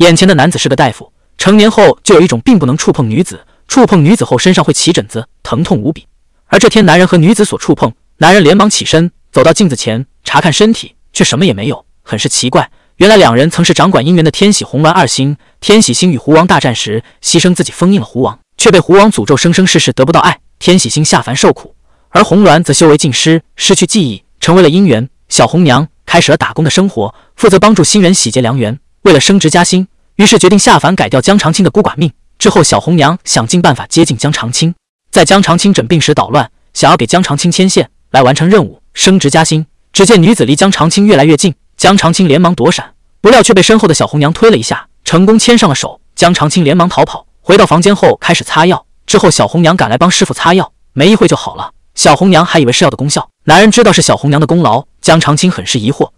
眼前的男子是个大夫，成年后就有一种并不能触碰女子，触碰女子后身上会起疹子，疼痛无比。而这天，男人和女子所触碰，男人连忙起身走到镜子前查看身体，却什么也没有，很是奇怪。原来两人曾是掌管姻缘的天喜红鸾二星，天喜星与狐王大战时牺牲自己封印了狐王，却被狐王诅咒生生世世得不到爱。天喜星下凡受苦，而红鸾则修为尽失，失去记忆，成为了姻缘小红娘，开始了打工的生活，负责帮助新人喜结良缘。为了升职加薪。于是决定下凡改掉江长青的孤寡命。之后，小红娘想尽办法接近江长青，在江长青诊病时捣乱，想要给江长青牵线来完成任务、升职加薪。只见女子离江长青越来越近，江长青连忙躲闪，不料却被身后的小红娘推了一下，成功牵上了手。江长青连忙逃跑，回到房间后开始擦药。之后，小红娘赶来帮师傅擦药，没一会就好了。小红娘还以为是药的功效，男人知道是小红娘的功劳，江长青很是疑惑，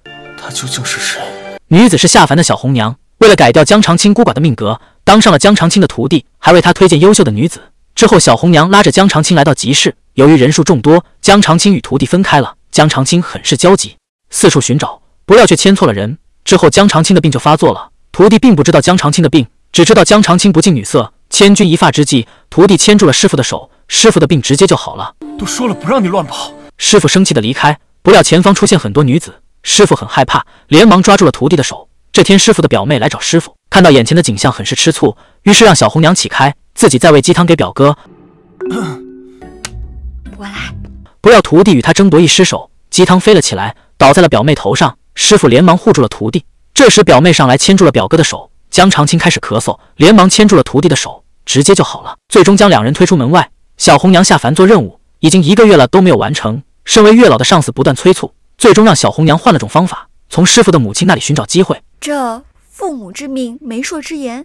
她究竟是谁？女子是下凡的小红娘。为了改掉江长青孤寡的命格，当上了江长青的徒弟，还为他推荐优秀的女子。之后，小红娘拉着江长青来到集市，由于人数众多，江长青与徒弟分开了。江长青很是焦急，四处寻找，不料却牵错了人。之后，江长青的病就发作了。徒弟并不知道江长青的病，只知道江长青不近女色。千钧一发之际，徒弟牵住了师傅的手，师傅的病直接就好了。都说了不让你乱跑，师傅生气的离开。不料前方出现很多女子，师傅很害怕，连忙抓住了徒弟的手。这天，师傅的表妹来找师傅，看到眼前的景象，很是吃醋，于是让小红娘起开，自己再喂鸡汤给表哥。我来，不料徒弟与他争夺一失手，鸡汤飞了起来，倒在了表妹头上。师傅连忙护住了徒弟。这时，表妹上来牵住了表哥的手，江长青开始咳嗽，连忙牵住了徒弟的手，直接就好了。最终将两人推出门外。小红娘下凡做任务，已经一个月了都没有完成，身为月老的上司不断催促，最终让小红娘换了种方法，从师傅的母亲那里寻找机会。这父母之命，媒妁之言，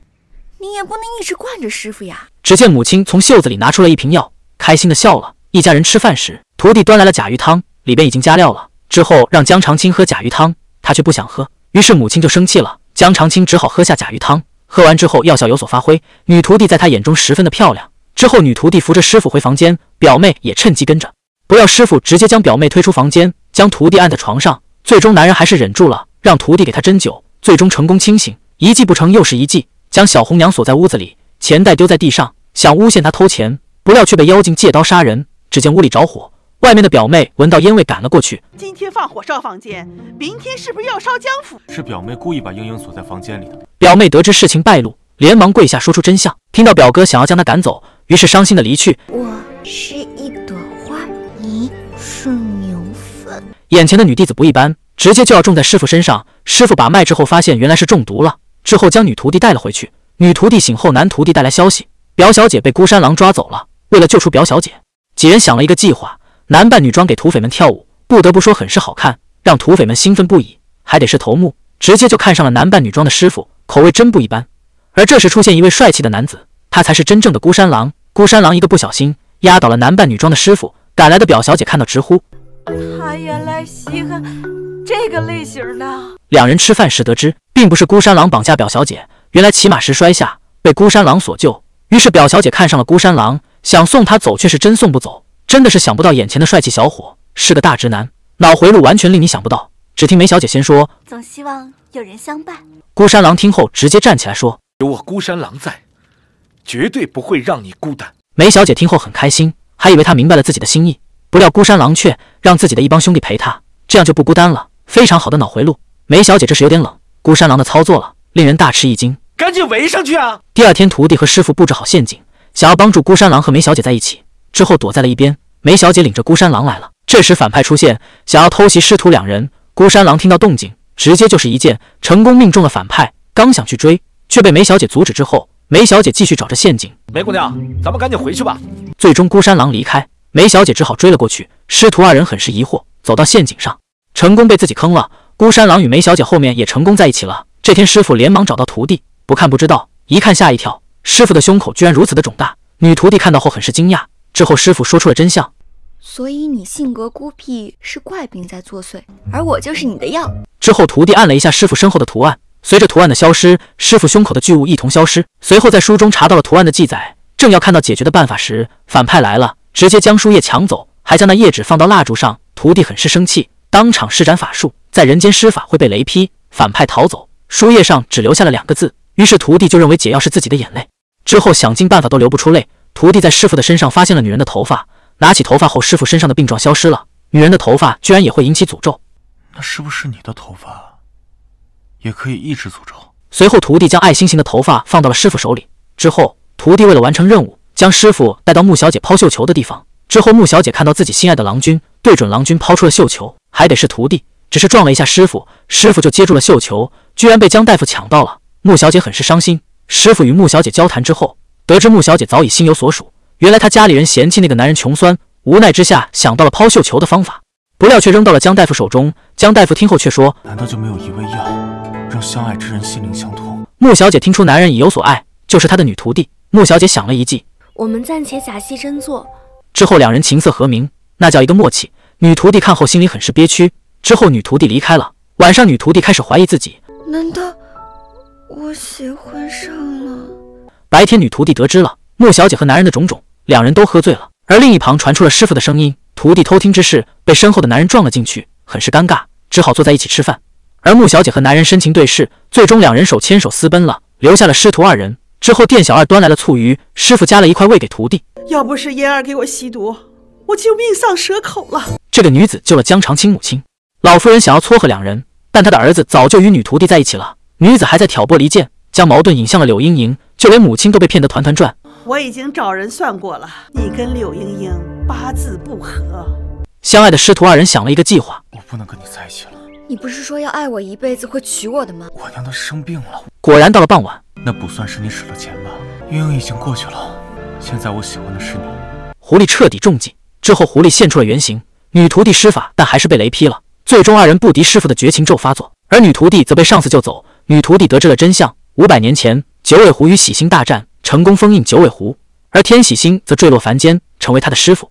你也不能一直惯着师傅呀。只见母亲从袖子里拿出了一瓶药，开心的笑了。一家人吃饭时，徒弟端来了甲鱼汤，里边已经加料了。之后让江长青喝甲鱼汤，他却不想喝，于是母亲就生气了。江长青只好喝下甲鱼汤，喝完之后药效有所发挥。女徒弟在他眼中十分的漂亮。之后女徒弟扶着师傅回房间，表妹也趁机跟着，不要师傅直接将表妹推出房间，将徒弟按在床上。最终男人还是忍住了，让徒弟给他针灸。最终成功清醒，一计不成又是一计，将小红娘锁在屋子里，钱袋丢在地上，想诬陷她偷钱，不料却被妖精借刀杀人。只见屋里着火，外面的表妹闻到烟味赶了过去。今天放火烧房间，明天是不是要烧江府？是表妹故意把英英锁在房间里的。表妹得知事情败露，连忙跪下说出真相。听到表哥想要将她赶走，于是伤心的离去。我是一朵花，你是牛粪。眼前的女弟子不一般。直接就要种在师傅身上，师傅把脉之后发现原来是中毒了，之后将女徒弟带了回去。女徒弟醒后，男徒弟带来消息：表小姐被孤山狼抓走了。为了救出表小姐，几人想了一个计划，男扮女装给土匪们跳舞，不得不说很是好看，让土匪们兴奋不已。还得是头目，直接就看上了男扮女装的师傅，口味真不一般。而这时出现一位帅气的男子，他才是真正的孤山狼。孤山狼一个不小心压倒了男扮女装的师傅，赶来的表小姐看到直呼：“他原来稀罕。”这个类型呢？两人吃饭时得知，并不是孤山狼绑架表小姐，原来骑马时摔下，被孤山狼所救。于是表小姐看上了孤山狼，想送他走，却是真送不走。真的是想不到，眼前的帅气小伙是个大直男，脑回路完全令你想不到。只听梅小姐先说：“总希望有人相伴。”孤山狼听后直接站起来说：“有我孤山狼在，绝对不会让你孤单。”梅小姐听后很开心，还以为他明白了自己的心意，不料孤山狼却让自己的一帮兄弟陪他，这样就不孤单了。非常好的脑回路，梅小姐这是有点冷孤山狼的操作了，令人大吃一惊。赶紧围上去啊！第二天，徒弟和师傅布置好陷阱，想要帮助孤山狼和梅小姐在一起，之后躲在了一边。梅小姐领着孤山狼来了，这时反派出现，想要偷袭师徒两人。孤山狼听到动静，直接就是一剑，成功命中了反派。刚想去追，却被梅小姐阻止。之后，梅小姐继续找着陷阱。梅姑娘，咱们赶紧回去吧。最终，孤山狼离开，梅小姐只好追了过去。师徒二人很是疑惑，走到陷阱上。成功被自己坑了，孤山狼与梅小姐后面也成功在一起了。这天，师傅连忙找到徒弟，不看不知道，一看吓一跳。师傅的胸口居然如此的肿大。女徒弟看到后很是惊讶。之后，师傅说出了真相：所以你性格孤僻是怪病在作祟，而我就是你的药。之后，徒弟按了一下师傅身后的图案，随着图案的消失，师傅胸口的巨物一同消失。随后，在书中查到了图案的记载，正要看到解决的办法时，反派来了，直接将书页抢走，还将那页纸放到蜡烛上。徒弟很是生气。当场施展法术，在人间施法会被雷劈。反派逃走，书页上只留下了两个字。于是徒弟就认为解药是自己的眼泪。之后想尽办法都流不出泪。徒弟在师傅的身上发现了女人的头发，拿起头发后，师傅身上的病状消失了。女人的头发居然也会引起诅咒。那是不是你的头发也可以抑制诅咒？随后，徒弟将爱心型的头发放到了师傅手里。之后，徒弟为了完成任务，将师傅带到穆小姐抛绣球的地方。之后，穆小姐看到自己心爱的郎君，对准郎君抛出了绣球。还得是徒弟，只是撞了一下师傅，师傅就接住了绣球，居然被江大夫抢到了。穆小姐很是伤心。师傅与穆小姐交谈之后，得知穆小姐早已心有所属。原来她家里人嫌弃那个男人穷酸，无奈之下想到了抛绣球的方法，不料却扔到了江大夫手中。江大夫听后却说：“难道就没有一味药让相爱之人心灵相通？”穆小姐听出男人已有所爱，就是她的女徒弟。穆小姐想了一计，我们暂且假戏真做。之后两人琴瑟和鸣，那叫一个默契。女徒弟看后心里很是憋屈，之后女徒弟离开了。晚上，女徒弟开始怀疑自己，难道我喜欢上了？白天，女徒弟得知了穆小姐和男人的种种，两人都喝醉了。而另一旁传出了师傅的声音，徒弟偷听之事被身后的男人撞了进去，很是尴尬，只好坐在一起吃饭。而穆小姐和男人深情对视，最终两人手牵手私奔了，留下了师徒二人。之后，店小二端来了醋鱼，师傅夹了一块喂给徒弟。要不是嫣儿给我吸毒，我就命丧蛇口了。这个女子救了江长青母亲，老夫人想要撮合两人，但她的儿子早就与女徒弟在一起了。女子还在挑拨离间，将矛盾引向了柳莺莺，就连母亲都被骗得团团转。我已经找人算过了，你跟柳莺莺八字不合。相爱的师徒二人想了一个计划。我不能跟你在一起了。你不是说要爱我一辈子，会娶我的吗？我娘她生病了。果然到了傍晚。那不算是你使了钱吧？莺莺已经过去了，现在我喜欢的是你。狐狸彻底中计之后，狐狸现出了原形。女徒弟施法，但还是被雷劈了。最终二人不敌师傅的绝情咒发作，而女徒弟则被上司救走。女徒弟得知了真相：五百年前，九尾狐与喜星大战，成功封印九尾狐，而天喜星则坠落凡间，成为他的师傅。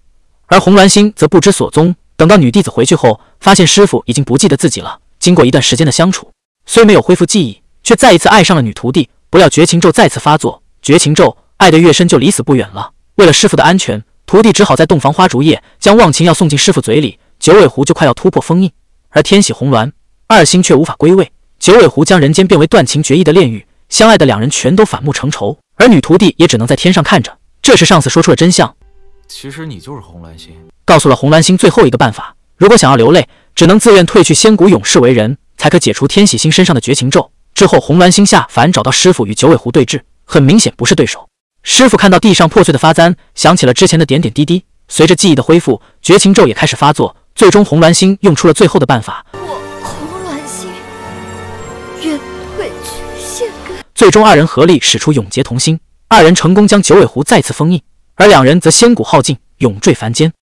而红鸾星则不知所踪。等到女弟子回去后，发现师傅已经不记得自己了。经过一段时间的相处，虽没有恢复记忆，却再一次爱上了女徒弟。不料绝情咒再次发作，绝情咒爱得越深，就离死不远了。为了师傅的安全。徒弟只好在洞房花烛夜将忘情药送进师傅嘴里，九尾狐就快要突破封印，而天喜红鸾二星却无法归位。九尾狐将人间变为断情绝义的炼狱，相爱的两人全都反目成仇，而女徒弟也只能在天上看着。这时上司说出了真相，其实你就是红鸾星，告诉了红鸾星最后一个办法：如果想要流泪，只能自愿褪去仙骨，永世为人，才可解除天喜星身上的绝情咒。之后红鸾星下凡找到师傅与九尾狐对峙，很明显不是对手。师傅看到地上破碎的发簪，想起了之前的点点滴滴。随着记忆的恢复，绝情咒也开始发作。最终，红鸾星用出了最后的办法。我红鸾星愿退去仙根。最终，二人合力使出永结同心，二人成功将九尾狐再次封印，而两人则仙骨耗尽，永坠凡间。